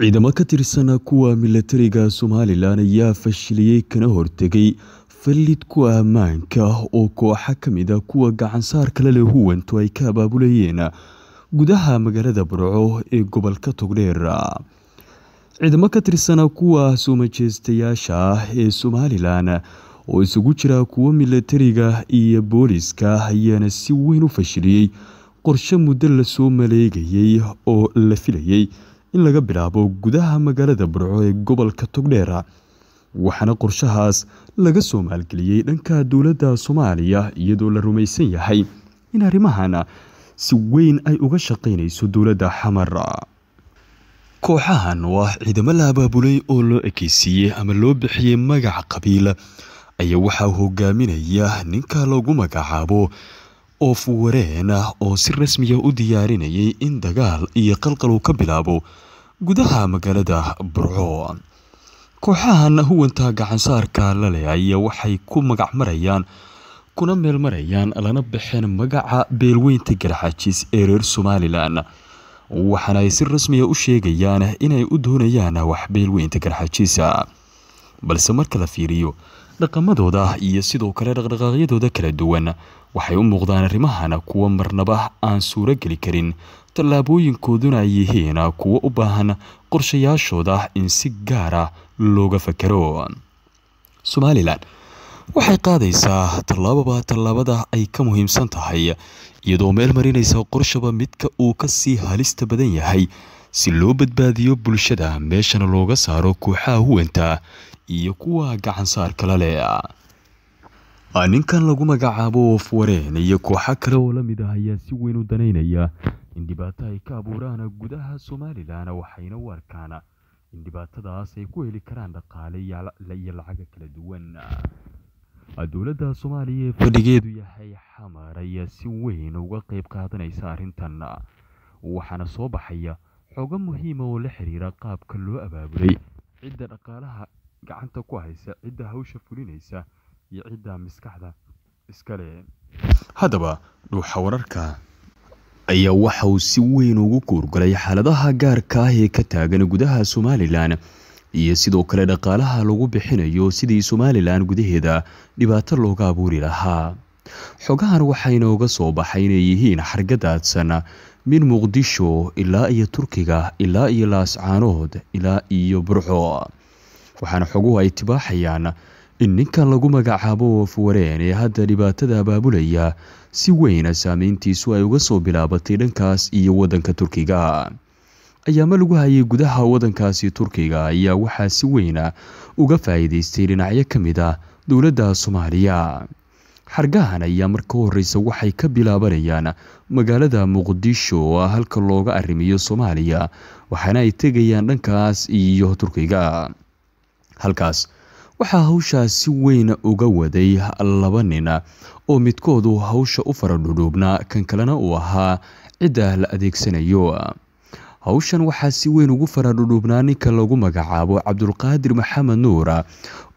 ciidamo ka tirsan kuwa milatariga somalilan ayaa fashiliyey kana hortegay fallid ku ammaanka oo kooxa ka mid a kuwa gacansaar kale leh huwantu ay ka abaabulayeen gudaha magaalada burco ee gobolka togdheer ciidamo ka tirsan kuwa soomajeestayaasha ah ee somalilan oo isugu jira kuwo milatariga iyo booliska ayaana si weyn u fashiliyey qorshe muddo lasoo maleegayey oo la filayey in laga bilaabo gudaha magaalada burco ee gobolka togdheera waxaana qorshahaas laga soo maalgeliyey dhanka dowladda soomaaliya iyadoo la rumaysan yahay in arrimahana si weyn ay uga shaqaynayso dowladda xamar kooxahan oo ah ciidamo la abaabulay oo loo ekeysiiyey ama loo bixiyey magaca qabiil ayaa waxaa hogaaminaya ninka loogu magacaabo oo fuwareen ah oo si rasmiya ah u diyaarinayay in dagaal iyo qalqal uu ka bilaabo gudaha magaalada burco kooxahan huwanta gacansaarka laleh ayaa waxay ku magac marayaan kuna meelmarayaan lana baxeen magaca beelweynta garxaajis ee reer somalilan waxaana ay si rasmiya ah u sheegayaan inay u doonayaan wax beelweynta garxaajiisa balse marka la fiiriyo dhaqamadooda iyo sidoo kale dhaqdhaqaaqyadooda kala duwan waxay u muuqdaan arrimahana kuwo marnaba aan suuro geli karin tallaabooyinkooduna ay yihiin kuwo u baahan qorshayaashooda in si gaara looga fakaro somalilan waxay qaadaysaa tallaababa tallaabada ay ka muhiimsan tahay iyadoo meel marinaysa qorshaba midka uu ka sii halista badan yahay si loo badbaadiyo bulshada meeshana looga saaro kooxaha huwanta iyo kuwa gacansaar kala leh ninkan lagu magacaabo ofwareen iyo kooxo kale oo la mid ah ayaa si weyn u danaynaya in dhibaato ay ka abuuraan gudaha somalilan waxayna u arkaan in dhibaatadaas ay ku heli karaan dhaqaale iyo lacaga kala duwan dowladda soomaaliya ee fadhigeedu yahay xamar ayaa si weyn uga qayb qaadanaysa arrintan waxaana soo baxaya xogo muhiima oo la xiriira qaabka loo abaabulay cidda dhaqaalaha gacanta ku haysa cidda hawsha fulinaysa iyo cidda maskaxda iskale haddaba dhuuxa wararka ayaa waxa uu si weyn ugu guurgalay xaaladaha gaarka ah ee ka taagan gudaha somalilan iyo sidoo kale dhaqaalaha lagu bixinayo sidii somalilan gudaheeda dhibaato looga abuuri lahaa xogahan waxaa inooga soo baxay inay yihiin xargadaadsan min muqdisho ilaa iyo turkiga ilaa iyo laascaanood ilaa iyo burco waxaana xoguhu ay tibaaxayaan in ninkan lagu magacaabo wafuwareen ee hadda dhibaatada abaabulaya si weyna saameyntiisu ay uga soo bilaabatay dhankaas iyo waddanka turkiga ayaamo lagu hayay gudaha waddankaasi turkiga ayaa waxaa si weyna uga faa'iidaystay dhinacyo ka mid ah dowladda soomaaliya xargahan ayaa marka horreysa waxay ka bilaabanayaan magaalada muqdisho oo ah halka looga arrimiyo soomaaliya waxaana ay tegayaan dhankaas iyo turkiga halkaas waxaa hawshaa si weyn uga waday laba nin oo midkoodu hawsha u faradhudhuubnaa kan kalena uu ahaa cidda la adeegsanayo hawshan waxaa si weyn ugu faradhudhuubnaa ninka lagu magacaabo cabdulqaadir maxamed nuura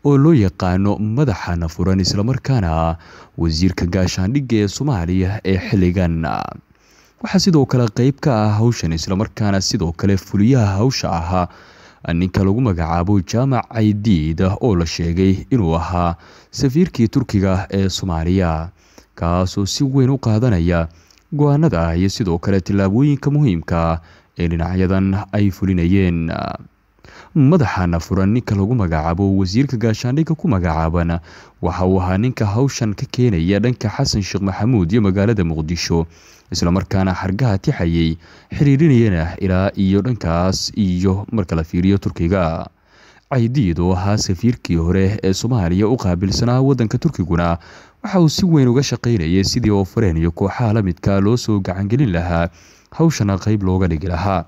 oo loo yaqaano madaxana furan islamarkaana wasiirka gaashaandhigga ee soomaaliya ee xilligan waxaa sidoo kale qeyb ka ah hawshan islamarkaana sidoo kale fuliyaha hawsha ahaa ninka lagu magacaabo jaamac caydiid oo la sheegay inuu ahaa safiirkii turkiga ee soomaaliya kaasoo si weyn u qaadanaya go-aanada iyo sidoo kale tallaabooyinka muhiimka ah ee dhinacyadan ay fulinayeen madaxana furan ninka lagu magacaabo wasiirka gaashaandhigka ku magacaabana waxa uu ahaa ninka hawshan ka keenaya dhanka xasan sheekh maxamuud iyo magaalada muqdisho islamarkaana xargaha tixayay xiriirinayana ilaa iyo dhankaas iyo marka la fiiriyo turkiga caydiid oo ahaa safiirkii hore ee soomaaliya u qaabilsanaa waddanka turkiguna waxa uu si weyn uga shaqaynayay sidii oofareen iyo kooxaha la midka loo soo gacangelin lahaa hawshana qayb looga dhigi lahaa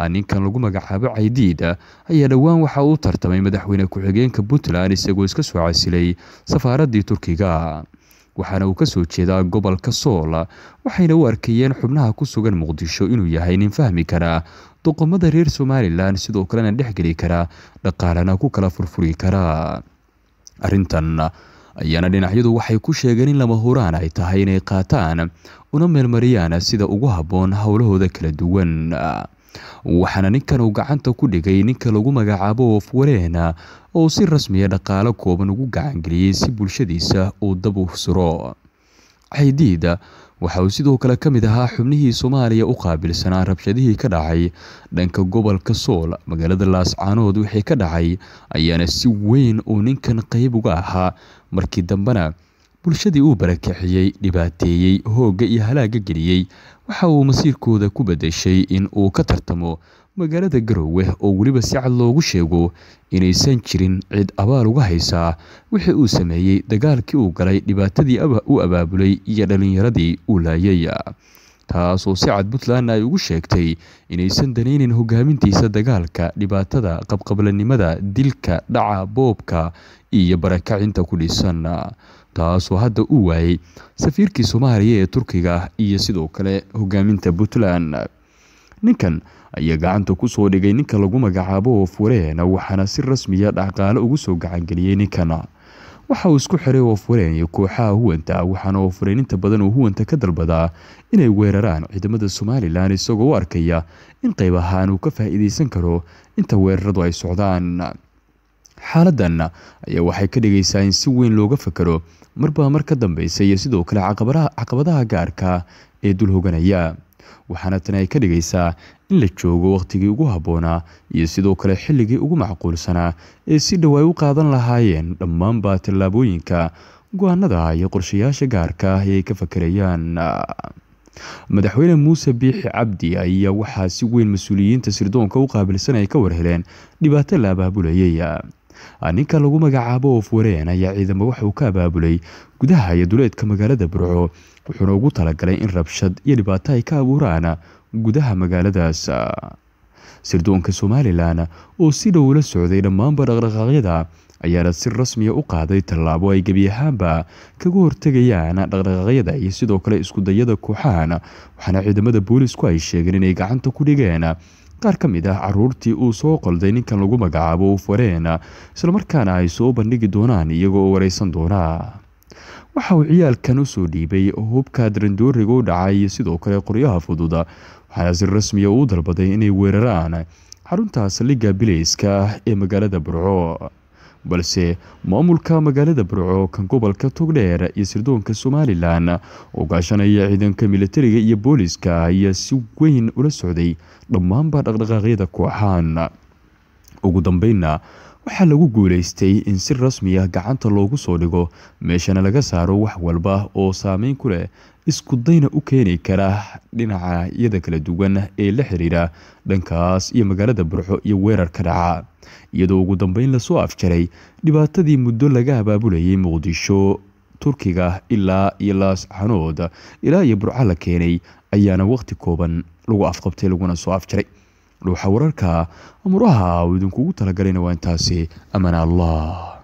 Ah, ninkan lagu magacaabo caydiid ah, ayaa dhowaan waxa uu tartamay madaxweyne ku-xigeenka puntland isagoo iska soo casilay safaaraddii turkiga waxaana uu kasoo jeedaa gobolka sool ah, waxayna u arkayeen xubnaha ku sugan muqdisho inuu yahay nin fahmi karaa doqomada reer somalilan sidoo kalena dhexgeli karaa dhaqaalana ku kala furfuri kara arintan ayaana dhinacyadu waxay ku sheegeen in lama huraan ay tahay inay qaataan una meelmariyaan sida ugu habboon howlahooda kala duwan waxaana ninkan uu gacanta ku dhigay ninka lagu magacaabo ofwareena oo si rasmiya ah dhaqaalo kooban ugu gacangeliyey si bulshadiisa uu dab u suro xaydiid waxa uu sidoo kale ka mid ahaa xubnihii soomaaliya u qaabilsanaa rabshadihii ka dhacay dhanka gobolka sool magaalada laascaanood wixii ka dhacay ayaana si weyn uu ninkan qayb uga ahaa markii dambena bulshadii uu barakiciyey dhibaateeyey hoogga iyo halaagga geliyey waxa uu masiirkooda ku badashay in uu ka tartamo magaalada garowe oo weliba si cad loogu sheego inaysan jirin cid abaal uga haysaa wixii uu sameeyey dagaalkii uu galay dhibaatadii u abaabulay iyo dhallinyaradii uu laayay taasoo si cad puntland ay ugu sheegtay inaysan danaynin hogaamintiisa dagaalka dhibaatada qabqablanimada dilka dhaca boobka iyo barakacinta ku dhisan taasoo hadda uu waayey safiirkii soomaaliya ee turkiga iyo sidoo kale hogaaminta puntland ninkan ayaa gacanta kusoo dhigay ninka lagu magacaabo ofwareen waxaana si rasmiya ah dhaqaale ugu soo gacangeliyey ninkan waxa uu isku xiray ofwareen iyo kooxaha huwanta waxaana ofwareen inta badan uu huwanta ka dalbadaa inay weeraraan ciidamada somalilan isagoo u arkaya in qayb ahaan uu ka faa-iideysan karo inta weeraradu ay socdaan xaaladdan ayaa waxay ka dhigaysaa in si weyn looga fakaro marba mar ka dambeysa iyo sidoo kale caqabadaha gaarka ee dul hoganaya waxaana tan ay ka dhigaysaa in la joogo wakhtigii ugu habboonaa iyo sidoo kale xilligii ugu macquulsanaa ee si dhow ay u qaadan lahaayeen dhammaanba tallaabooyinka go-aanada iyo qorshayaasha gaarka ah ee ay ka fakarayaan madaxweyne muuse biixi cabdi ayaa waxaa si weyn mas-uuliyiinta sirdoonka u qaabilsan ay ka warheleen dhibaato la abaabulayay ninka lagu magacaabo of wareen ayaa ciidamo waxauu ka abaabulay gudaha iyo duleedka magaalada burco wuxuuna ugu talagalay in rabshad iyo dhibaato ay ka abuuraan gudaha magaaladaas sirdoonka somalilan oo si dhow ula socday dhammaanba dhaqdhaqaaqyada ayaana si rasmiya ah u qaaday tallaabo ay gebi ahaanba kaga hortegayaan dhaqdhaqaaqyada iyo sidoo kale iskudayada kooxahan waxaana ciidamada booliisku ay sheegeen inay gacanta ku dhigeen qaar ka mid ah caruurtii uu soo qolday ninkan lagu magacaabo ufareen islamarkaana ay soo bandhigi doonaan iyagoo wareysan doonaa waxa uu ciyaalkan usoo dhiibay hubka darandooriga u dhacay iyo sidoo kale qoryaha fudud waxaana si rasmiya ah uu dalbaday inay weeraraan xaruntaas liga bileyska ee magaalada burco balse maamulka magaalada burco kan gobolka togdheer iyo sirdoonka somalilan oo gaashanaya ciidanka milatariga iyo booliska ayaa si weyn ula socday dhammaanba dhaqdhaqaaqyada kooxaan ugu dambeynna waxaa lagu guulaystay in si rasmi ah gacanta loogu soo dhigo meeshana laga saaro wax walba oo saameyn ku leh iskudayna u keeni kara dhinacyada kala duwan ee la xiriira dhankaas iyo magaalada burxo iyo weerar ka dhaca iyadoo ugu dambeyn lasoo afjaray dhibaatadii muddo laga abaabulayay muqdisho turkiga ilaa iyo laas laascanood ilaa iyo burco la keenay ayaana waqti kooban lagu afqabtay laguna soo afjaray dhuuxa wararka amuraha uu idinkugu talagalayna waa intaasi amaan allah